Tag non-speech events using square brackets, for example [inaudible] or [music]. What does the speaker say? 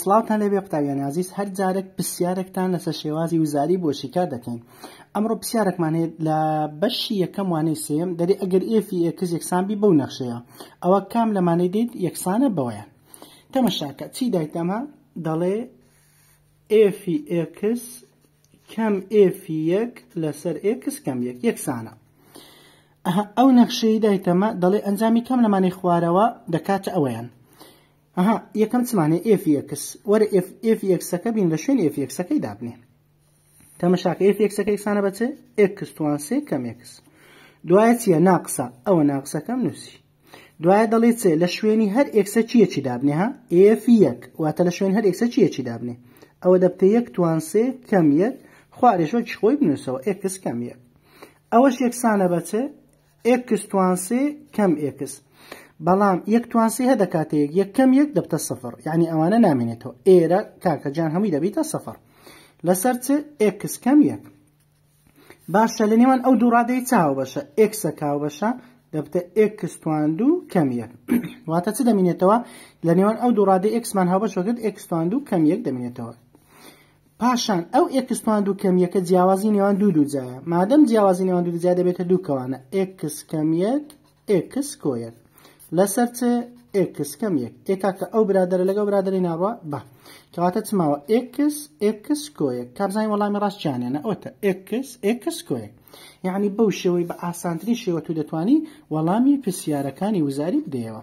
سڵاتان لەبێ قوتابیان عزیز هەر جارێک پرسیارێکتان لەسەر شێوازی وزاری بۆشی کار دەکەین ئەمڕۆ پرسیارێکمانێت لە بەشی یەکەم وانەی سێم دەری ئەگەر ئێفی ئێکز یەکسانبی بەو نەخشەیە ئەوە کام لەمانەی دیت یەکسانە بەوەیان تەمەشاکە چی دایتەمە دەڵێ ئێفی ئێکس کەم ئێفی یەک لەسەر ئێکس کەم یەک یەکسانە ئەو نەخشەی دایتەمە دەڵێ ئەنجامی کەم لەمانی خوارەوە دەکاتە ئەوەیان ئەها یەکەم چمانێ ئFX وەرە FXەکە بین لە شوێن FXەکەی دابنێ تەمەشاکە FXەکەی سانە بچێ ئەکسوان سێ کەمێکس دوایە چیە ناقسە ئەوە ناقسەکەم نووسی دوایە دەڵێ چێ لە شوێنی هەر ئێکسە چیەکی دابنێ ها F1 واتە لە شوێن هەر ئێکسە چیەکی دابنێ ئەوە دەبتە یەک توان سێ کەم یەک خوارێشوەکی خۆی بنووسەوە ئکس کەم یەک ئەوەش یەکسانە بەچێ ئکس توان سێ کەم ئکس بەڵام یەک توانسی هەدە کاتەیەک یەکەم یەک دەبتە سفر یعنی ئەوانە نامێنێتەوە ئێرە کاکەجان هەمووی دەبیتە سفر لەسەر چ ئکس کەم یەک باشە لە نێوان ئەو دووڕادەی چاو بەشە ئکسە کاو بەشە دەبتە ئکس توان دوو کەم یەک [coughs] واتە چ دەمێنێتەوە لە نێوان ئەو دووڕادی ئکسمان هاوبەشوەکرد ئکسوان دوو کەم یەک دەمێنێتەوە پاشان ئەو ئکسوان دوو کەم یەکە جیاوازی نێوان دوو دووجایە مادەم جیاوازی نێوان دوو جیا دەبێتە دووکەوانە ئکس کەم یەک ئکس کۆیەک لەسەر چێ ئکس کەم یەک ئێکا کە ئەو برادرە لەگەڵ برادری ناوە بە کەواتە چماوە ئکس ئکس کۆیەک کابزانانی وەڵامی ڕاستیانێنە ئەوتە ئکس ئکس کۆیەک یعنی بەو شێوەی بە ئاسانترین شێوە تو دەتوانی وەڵامی پرسیارەکانی وزاری بدەیەوە